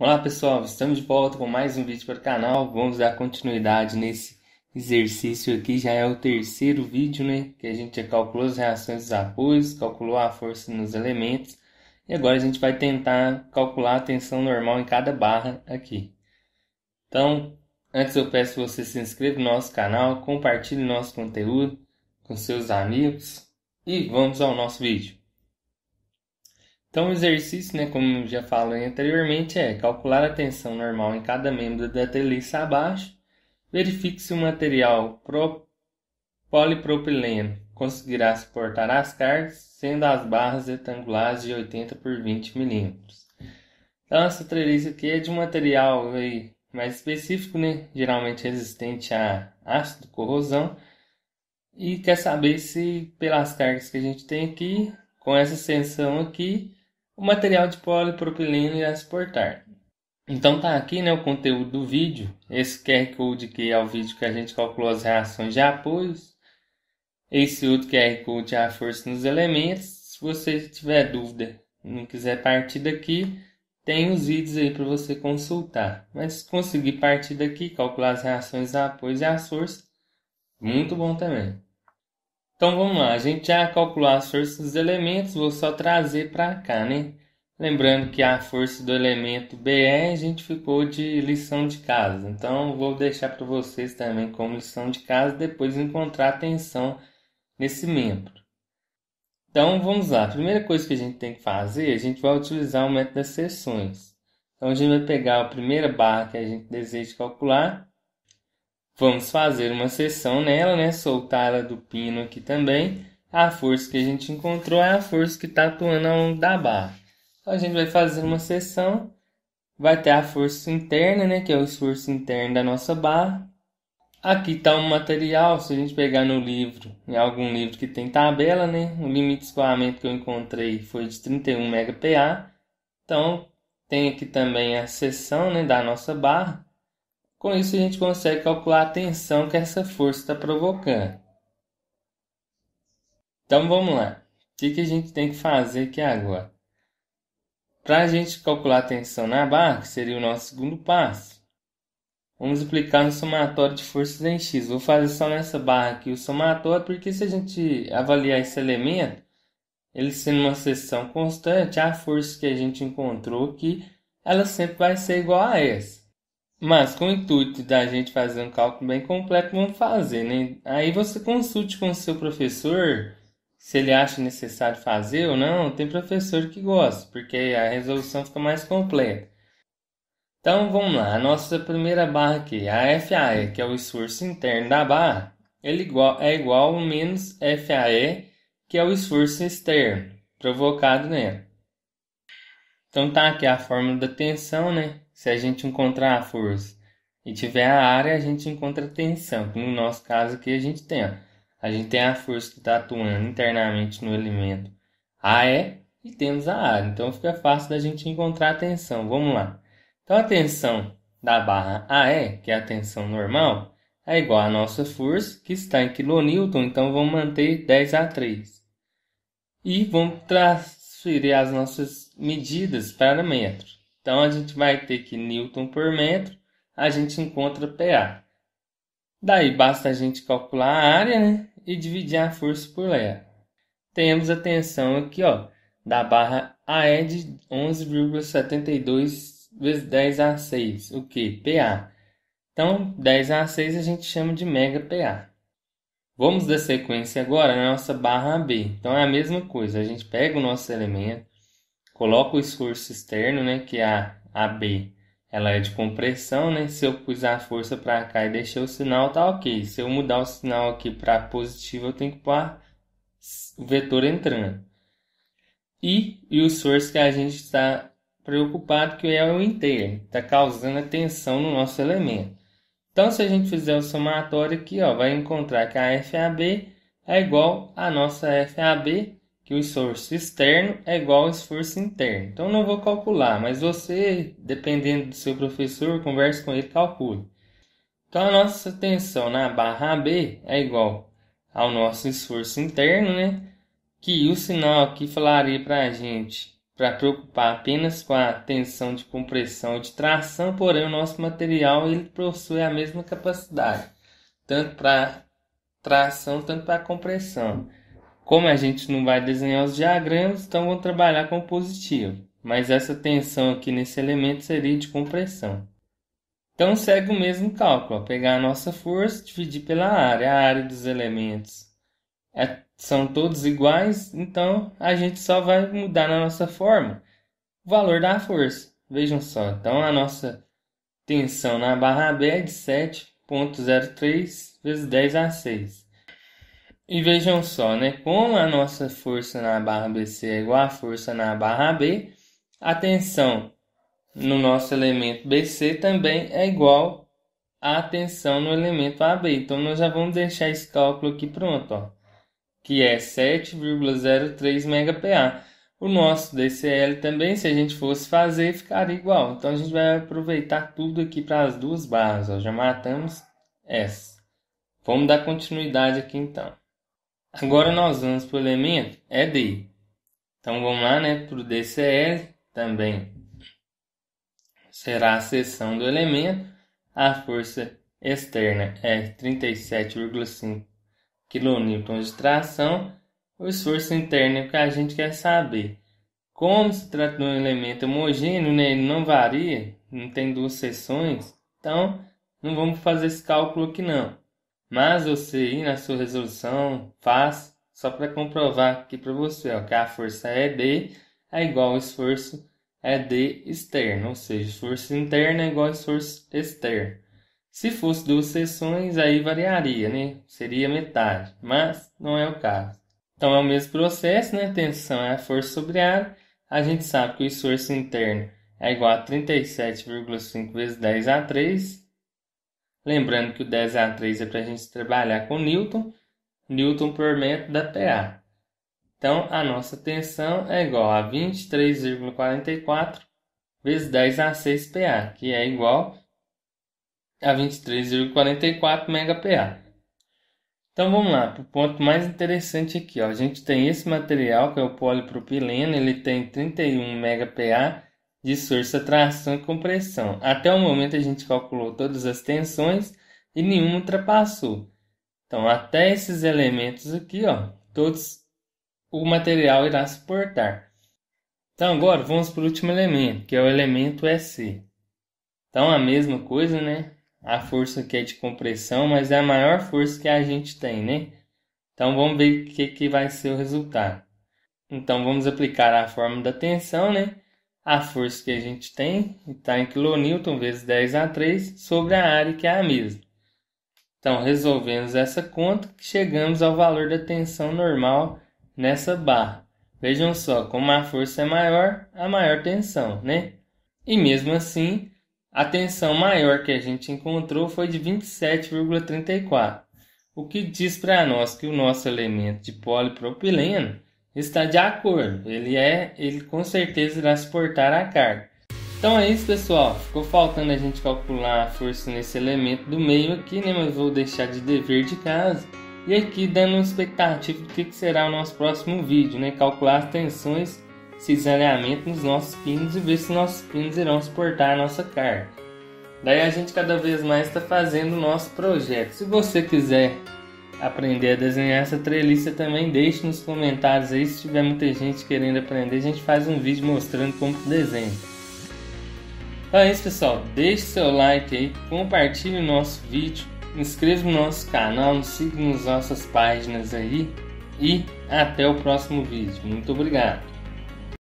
Olá pessoal, estamos de volta com mais um vídeo para o canal. Vamos dar continuidade nesse exercício aqui. Já é o terceiro vídeo, né? Que a gente já calculou as reações dos apoios, calculou a força nos elementos. E agora a gente vai tentar calcular a tensão normal em cada barra aqui. Então, antes eu peço que você se inscreva no nosso canal, compartilhe nosso conteúdo com seus amigos. E vamos ao nosso vídeo. Então, o exercício, né, como já falei anteriormente, é calcular a tensão normal em cada membro da treliça abaixo, verifique se o material pro... polipropileno conseguirá suportar as cargas, sendo as barras retangulares de 80 por 20 milímetros. Então, essa treliça aqui é de um material aí mais específico, né? geralmente resistente a ácido, corrosão, e quer saber se pelas cargas que a gente tem aqui, com essa extensão aqui, o material de polipropileno irá suportar. Então tá aqui né, o conteúdo do vídeo, esse QR Code que é o vídeo que a gente calculou as reações de apoios, esse outro QR Code é a força nos elementos, se você tiver dúvida não quiser partir daqui, tem os vídeos aí para você consultar. Mas se conseguir partir daqui, calcular as reações de apoio e as forças, muito bom também. Então vamos lá, a gente já calculou as forças dos elementos, vou só trazer para cá, né? Lembrando que a força do elemento BR é, a gente ficou de lição de casa, então vou deixar para vocês também como lição de casa, depois encontrar a tensão nesse membro. Então vamos lá, a primeira coisa que a gente tem que fazer, a gente vai utilizar o método das seções. Então a gente vai pegar a primeira barra que a gente deseja calcular Vamos fazer uma sessão nela, né? Soltar ela do pino aqui também. A força que a gente encontrou é a força que está atuando ao longo da barra. Então a gente vai fazer uma sessão. Vai ter a força interna, né? Que é o esforço interno da nossa barra. Aqui está um material, se a gente pegar no livro, em algum livro que tem tabela, né? O limite de escoamento que eu encontrei foi de 31 MPa. Então, tem aqui também a seção né, da nossa barra. Com isso, a gente consegue calcular a tensão que essa força está provocando. Então vamos lá. O que, que a gente tem que fazer aqui agora? Para a gente calcular a tensão na barra, que seria o nosso segundo passo, vamos aplicar no somatório de forças em X. Vou fazer só nessa barra aqui o somatório, porque se a gente avaliar esse elemento, ele sendo uma seção constante, a força que a gente encontrou aqui, ela sempre vai ser igual a essa. Mas com o intuito da gente fazer um cálculo bem completo, vamos fazer, né? Aí você consulte com o seu professor se ele acha necessário fazer ou não. Tem professor que gosta, porque a resolução fica mais completa. Então vamos lá, a nossa primeira barra aqui, a FAE, que é o esforço interno da barra, ele é igual a menos FAE, que é o esforço externo provocado nela. Então tá aqui a fórmula da tensão, né? se a gente encontrar a força e tiver a área, a gente encontra a tensão. No nosso caso aqui, a gente tem. Ó, a gente tem a força que está atuando internamente no elemento AE e temos a área. Então fica fácil da gente encontrar a tensão. Vamos lá. Então a tensão da barra AE, que é a tensão normal, é igual à nossa força, que está em quilonewton então vamos manter 10 a 3. E vamos transferir as nossas medidas para metros. Então a gente vai ter que Newton por metro, a gente encontra PA. Daí basta a gente calcular a área né, e dividir a força por Léa. Temos a tensão aqui ó, da barra AE de 11,72 vezes 10 a 6, o que? PA. Então 10 a 6 a gente chama de mega PA. Vamos dar sequência agora na nossa barra AB. Então é a mesma coisa, a gente pega o nosso elemento, coloco o esforço externo, né, que é a AB, ela é de compressão, né? Se eu puser a força para cá e deixar o sinal, tá ok. Se eu mudar o sinal aqui para positivo, eu tenho que pôr o vetor entrando. E, e o source que a gente está preocupado, que é o inteiro, está causando a tensão no nosso elemento. Então, se a gente fizer o somatório aqui, ó, vai encontrar que a FAB é igual a nossa FAB que o esforço externo é igual ao esforço interno. Então não vou calcular, mas você, dependendo do seu professor, converse com ele, calcule. Então a nossa tensão na barra AB é igual ao nosso esforço interno, né? Que o sinal aqui falaria para a gente para preocupar apenas com a tensão de compressão e de tração, porém o nosso material ele possui a mesma capacidade, tanto para tração, tanto para compressão. Como a gente não vai desenhar os diagramas, então vou trabalhar com o positivo. Mas essa tensão aqui nesse elemento seria de compressão. Então segue o mesmo cálculo. Pegar a nossa força, dividir pela área. A área dos elementos é, são todos iguais, então a gente só vai mudar na nossa forma o valor da força. Vejam só, então a nossa tensão na barra B é de 7.03 vezes 10 a 6. E vejam só, né? Como a nossa força na barra BC é igual à força na barra AB, a tensão no nosso elemento BC também é igual à tensão no elemento AB. Então, nós já vamos deixar esse cálculo aqui pronto, ó, que é 7,03 MPa. O nosso DCL também, se a gente fosse fazer, ficaria igual. Então, a gente vai aproveitar tudo aqui para as duas barras. Ó. Já matamos essa. Vamos dar continuidade aqui, então. Agora nós vamos para o elemento ED. É então vamos lá, né, para o DCE também. Será a seção do elemento. A força externa é 37,5 kN de tração. O esforço interno é que a gente quer saber. Como se trata de um elemento homogêneo, né, ele não varia, não tem duas seções, então não vamos fazer esse cálculo aqui não. Mas você ir na sua resolução, faz, só para comprovar que para você ó, que a força é D é igual ao esforço é D externo, ou seja, esforço interno é igual ao esforço externo. Se fosse duas sessões, aí variaria, né? Seria metade, mas não é o caso. Então é o mesmo processo, né? Tensão é a força sobre a área. A gente sabe que o esforço interno é igual a 37,5 vezes 10 a 3, Lembrando que o 10 a 3 é para a gente trabalhar com Newton, Newton por metro da PA. Então, a nossa tensão é igual a 23,44 vezes 10 a 6 PA, que é igual a 23,44 MPa. Então vamos lá para o ponto mais interessante aqui. Ó. A gente tem esse material que é o polipropileno, ele tem 31 MPa força tração e compressão. Até o momento a gente calculou todas as tensões e nenhuma ultrapassou. Então, até esses elementos aqui, ó, todos o material irá suportar. Então, agora vamos para o último elemento, que é o elemento EC. Então, a mesma coisa, né? A força que é de compressão, mas é a maior força que a gente tem, né? Então, vamos ver o que, que vai ser o resultado. Então, vamos aplicar a forma da tensão, né? a força que a gente tem está em kN vezes 10 a 3 sobre a área que é a mesma. Então, resolvemos essa conta, chegamos ao valor da tensão normal nessa barra. Vejam só, como a força é maior, a maior tensão, né? E mesmo assim, a tensão maior que a gente encontrou foi de 27,34, o que diz para nós que o nosso elemento de polipropileno está de acordo. Ele é, ele com certeza irá suportar a carga. Então é isso, pessoal. Ficou faltando a gente calcular a força nesse elemento do meio aqui, né? Mas vou deixar de dever de casa. E aqui dando uma expectativa do que será o nosso próximo vídeo, né? Calcular as tensões cisalhamento nos nossos pinos e ver se nossos pinos irão suportar a nossa carga. Daí a gente cada vez mais está fazendo o nosso projeto. Se você quiser aprender a desenhar essa treliça também, deixe nos comentários aí. Se tiver muita gente querendo aprender, a gente faz um vídeo mostrando como desenha. Então é isso, pessoal. Deixe seu like aí, compartilhe o nosso vídeo, inscreva no nosso canal, nos siga nas nossas páginas aí. E até o próximo vídeo. Muito obrigado!